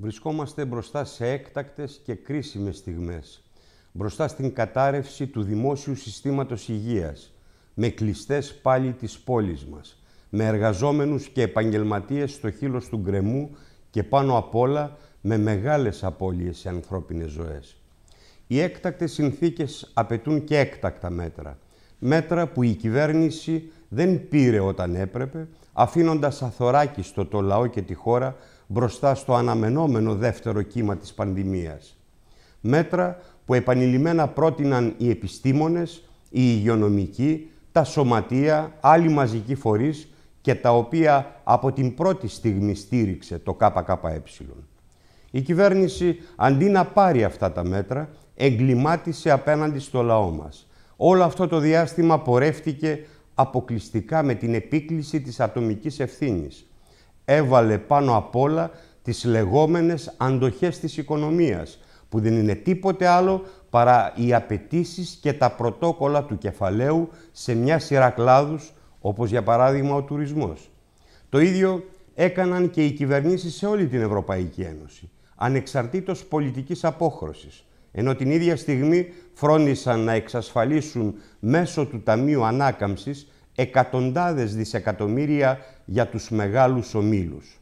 Βρισκόμαστε μπροστά σε έκτακτες και κρίσιμες στιγμές. Μπροστά στην κατάρρευση του δημόσιου συστήματος υγείας, με κλειστές πάλι της πόλης μας, με εργαζόμενους και επαγγελματίες στο χείλος του γκρεμού και πάνω απ' όλα με μεγάλες απώλειες σε ανθρώπινες ζωές. Οι έκτακτες συνθήκες απαιτούν και έκτακτα μέτρα. Μέτρα που η κυβέρνηση δεν πήρε όταν έπρεπε, αφήνοντας αθωράκιστο το λαό και τη χώρα μπροστά στο αναμενόμενο δεύτερο κύμα της πανδημίας. Μέτρα που επανειλημμένα πρότειναν οι επιστήμονες, οι υγειονομικοί, τα σωματεία, άλλοι μαζικοί φορείς και τα οποία από την πρώτη στιγμή στήριξε το ΚΚΕ. Η κυβέρνηση, αντί να πάρει αυτά τα μέτρα, εγκλημάτισε απέναντι στο λαό μας. Όλο αυτό το διάστημα πορεύτηκε αποκλειστικά με την επίκληση της ατομικής ευθύνης, έβαλε πάνω απ' όλα τις λεγόμενες αντοχές της οικονομίας, που δεν είναι τίποτε άλλο παρά οι απαιτήσει και τα πρωτόκολλα του κεφαλαίου σε μια σειρά κλάδους, όπως για παράδειγμα ο τουρισμός. Το ίδιο έκαναν και οι κυβερνήσεις σε όλη την Ευρωπαϊκή Ένωση, ανεξαρτήτως πολιτικής απόχρωσης, ενώ την ίδια στιγμή φρόνησαν να εξασφαλίσουν μέσω του Ταμείου Ανάκαμψης εκατοντάδες δισεκατομμύρια για τους μεγάλους ομίλους.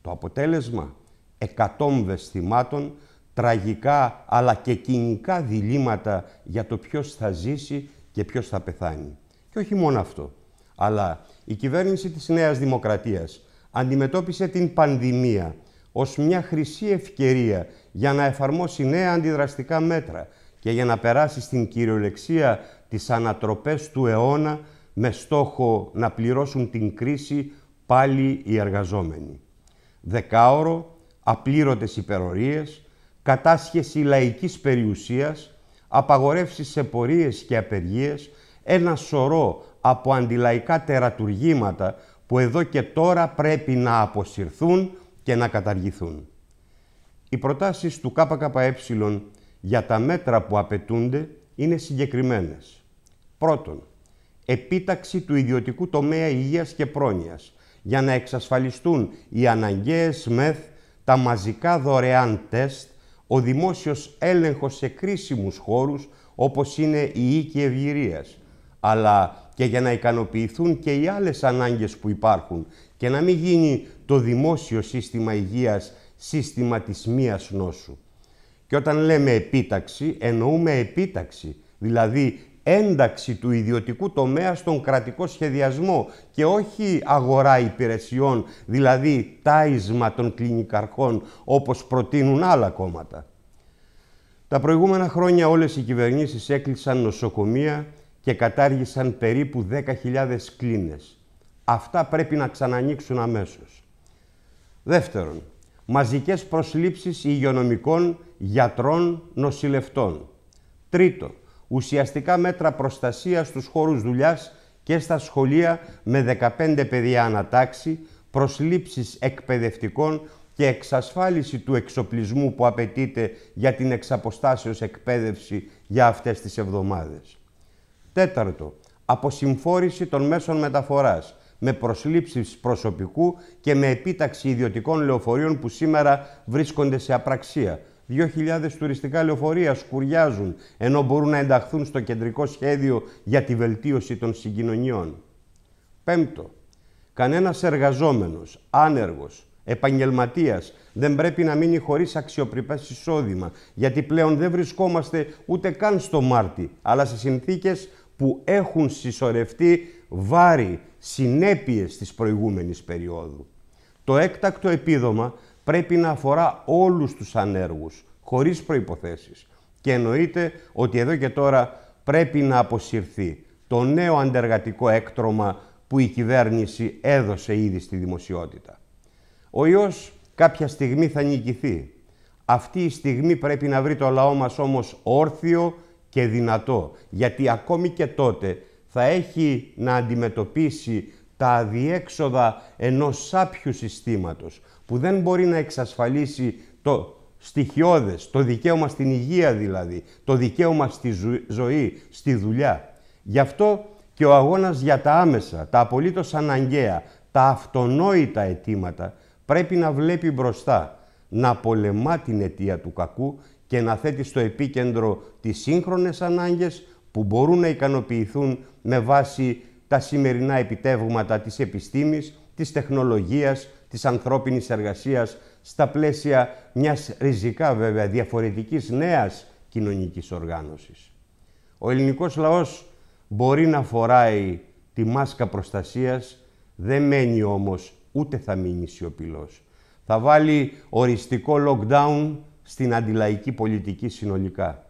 Το αποτέλεσμα, εκατόμβες θυμάτων, τραγικά αλλά και κοινικά διλήμματα για το ποιος θα ζήσει και ποιος θα πεθάνει. Και όχι μόνο αυτό, αλλά η κυβέρνηση της Νέας Δημοκρατίας αντιμετώπισε την πανδημία ως μια χρυσή ευκαιρία για να εφαρμόσει νέα αντιδραστικά μέτρα και για να περάσει στην κυριολεξία τις ανατροπές του αιώνα με στόχο να πληρώσουν την κρίση πάλι οι εργαζόμενοι. Δεκάωρο, απλήρωτες υπερορίες, κατάσχεση λαϊκής περιουσίας, απαγορεύσεις σε πορείες και απεργίες, ένα σωρό από αντιλαϊκά τερατουργήματα που εδώ και τώρα πρέπει να αποσυρθούν και να καταργηθούν. Οι προτάσεις του ΚΚΕ για τα μέτρα που απαιτούνται είναι συγκεκριμένες. Πρώτον, επίταξη του ιδιωτικού τομέα υγείας και πρόνοιας για να εξασφαλιστούν οι αναγκαίες μεθ, τα μαζικά δωρεάν τεστ, ο δημόσιος έλεγχος σε κρίσιμους χώρους όπως είναι η οίκη ευγυρίας, αλλά και για να ικανοποιηθούν και οι άλλες ανάγκες που υπάρχουν και να μην γίνει το δημόσιο σύστημα υγείας σύστημα της μίας νόσου. Και όταν λέμε επίταξη, εννοούμε επίταξη, δηλαδή ένταξη του ιδιωτικού τομέα στον κρατικό σχεδιασμό και όχι αγορά υπηρεσιών, δηλαδή τάισμα των κλινικαρχών όπως προτείνουν άλλα κόμματα. Τα προηγούμενα χρόνια όλες οι κυβερνήσεις έκλεισαν νοσοκομεία και κατάργησαν περίπου 10.000 κλίνες. Αυτά πρέπει να ξανανοίξουν αμέσως. Δεύτερον, μαζικές προσλήψεις υγειονομικών γιατρών νοσηλευτών. Τρίτον, ουσιαστικά μέτρα προστασίας στους χώρους δουλειάς και στα σχολεία με 15 παιδιά ανατάξει, προσλήψεις εκπαιδευτικών και εξασφάλιση του εξοπλισμού που απαιτείται για την εξαποστάσεως εκπαίδευση για αυτές τις εβδομάδες. Τέταρτο, αποσυμφόρηση των μέσων μεταφοράς με προσλήψεις προσωπικού και με επίταξη ιδιωτικών λεωφορείων που σήμερα βρίσκονται σε απραξία, 2.000 τουριστικά λεωφορεία σκουριάζουν, ενώ μπορούν να ενταχθούν στο κεντρικό σχέδιο για τη βελτίωση των συγκοινωνιών. Πέμπτο, κανένας εργαζόμενος, άνεργος, επαγγελματίας δεν πρέπει να μείνει χωρίς αξιοπρεπές εισόδημα, γιατί πλέον δεν βρισκόμαστε ούτε καν στο Μάρτι, αλλά σε συνθήκες που έχουν συσσωρευτεί βάρη συνέπειες της προηγούμενης περίοδου. Το έκτακτο επίδομα πρέπει να αφορά όλους τους ανέργους, χωρίς προϋποθέσεις. Και εννοείται ότι εδώ και τώρα πρέπει να αποσυρθεί το νέο αντεργατικό έκτρωμα που η κυβέρνηση έδωσε ήδη στη δημοσιότητα. Ο ιός κάποια στιγμή θα νικηθεί. Αυτή η στιγμή πρέπει να βρει το λαό μας όμως όρθιο και δυνατό, γιατί ακόμη και τότε θα έχει να αντιμετωπίσει τα αδιέξοδα ενός σάπιου συστήματος που δεν μπορεί να εξασφαλίσει το στοιχειώδες, το δικαίωμα στην υγεία δηλαδή, το δικαίωμα στη ζωή, στη δουλειά. Γι' αυτό και ο αγώνας για τα άμεσα, τα απολύτως αναγκαία, τα αυτονόητα αιτήματα πρέπει να βλέπει μπροστά, να πολεμά την αιτία του κακού και να θέτει στο επίκεντρο τις σύγχρονες ανάγκες που μπορούν να ικανοποιηθούν με βάση τα σημερινά επιτεύγματα της επιστήμης, της τεχνολογίας, της ανθρώπινης εργασίας στα πλαίσια μιας ριζικά βέβαια διαφορετικής νέας κοινωνικής οργάνωσης. Ο ελληνικός λαός μπορεί να φοράει τη μάσκα προστασίας, δεν μένει όμως ούτε θα μείνει σιωπηλός. Θα βάλει οριστικό lockdown στην αντιλαϊκή πολιτική συνολικά.